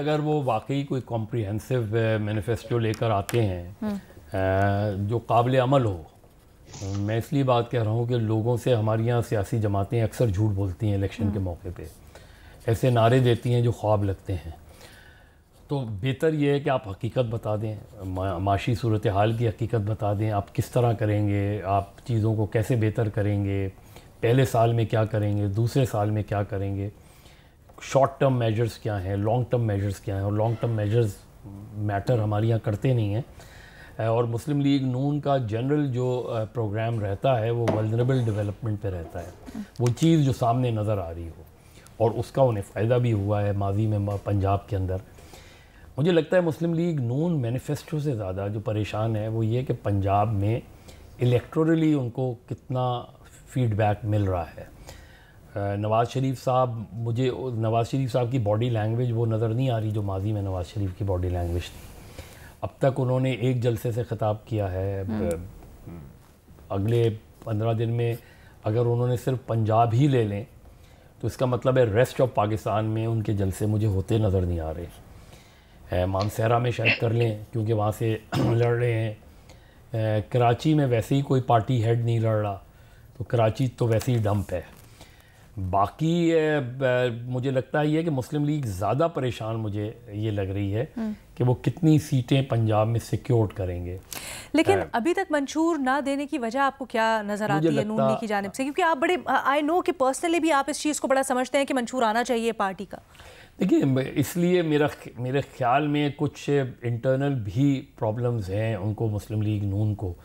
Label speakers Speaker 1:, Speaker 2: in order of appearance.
Speaker 1: अगर वो वाकई कोई कॉम्प्रीहेंसिव मैनिफेस्टो लेकर आते हैं हम्म। जो काबिल अमल हो मैं इसलिए बात कह रहा हूँ कि लोगों से हमारे यहाँ सियासी जमातें अक्सर झूठ बोलती हैं इलेक्शन के हम्म। मौके पे ऐसे नारे देती हैं जो ख्वाब लगते हैं तो बेहतर यह है कि आप हकीकत बता दें माशी सूरत हाल की हकीकत बता दें आप किस तरह करेंगे आप चीज़ों को कैसे बेहतर करेंगे पहले साल में क्या करेंगे दूसरे साल में क्या करेंगे शॉर्ट टर्म मेजर्स क्या हैं लॉन्ग टर्म मेजर्स क्या हैं और लॉन्ग टर्म मेजर्स मैटर हमारे यहाँ करते नहीं हैं और मुस्लिम लीग नून का जनरल जो प्रोग्राम रहता है वो वल्नरेबल डेवलपमेंट पे रहता है वो चीज़ जो सामने नज़र आ रही हो और उसका उन्हें फ़ायदा भी हुआ है माजी में पंजाब के अंदर मुझे लगता है मुस्लिम लीग नून मैनिफेस्टो से ज़्यादा जो परेशान है वो ये कि पंजाब में इलेक्ट्रोरली उनको कितना फीडबैक मिल रहा है नवाज़ शरीफ साहब मुझे नवाज़ शरीफ साहब की बॉडी लैंग्वेज वो नज़र नहीं आ रही जो माजी में नवाज़ शरीफ की बॉडी लैंग्वेज थी अब तक उन्होंने एक जलसे से ख़ताब किया है हम्म। अगले पंद्रह दिन में अगर उन्होंने सिर्फ पंजाब ही ले लें तो इसका मतलब है रेस्ट ऑफ पाकिस्तान में उनके जलसे मुझे होते नज़र नहीं आ रहे मानसहरा में शायद कर लें क्योंकि वहाँ से लड़ रहे हैं कराची में वैसे ही कोई पार्टी हेड नहीं लड़ रहा तो कराची तो वैसे ही डंप है बाकी मुझे लगता ही है कि मुस्लिम लीग ज़्यादा परेशान मुझे ये लग रही है हम्म। कि वो कितनी सीटें पंजाब में सिक्योर करेंगे लेकिन आ,
Speaker 2: अभी तक मंशूर ना देने की वजह आपको क्या नज़र आती है नून लीग की जानब से क्योंकि आप बड़े आई नो कि पर्सनली भी आप इस चीज़ को बड़ा समझते हैं कि मंशूर आना चाहिए पार्टी का
Speaker 1: देखिए इसलिए मेरा मेरे ख्याल में कुछ इंटरनल भी प्रॉब्लम्स हैं उनको मुस्लिम लीग नून को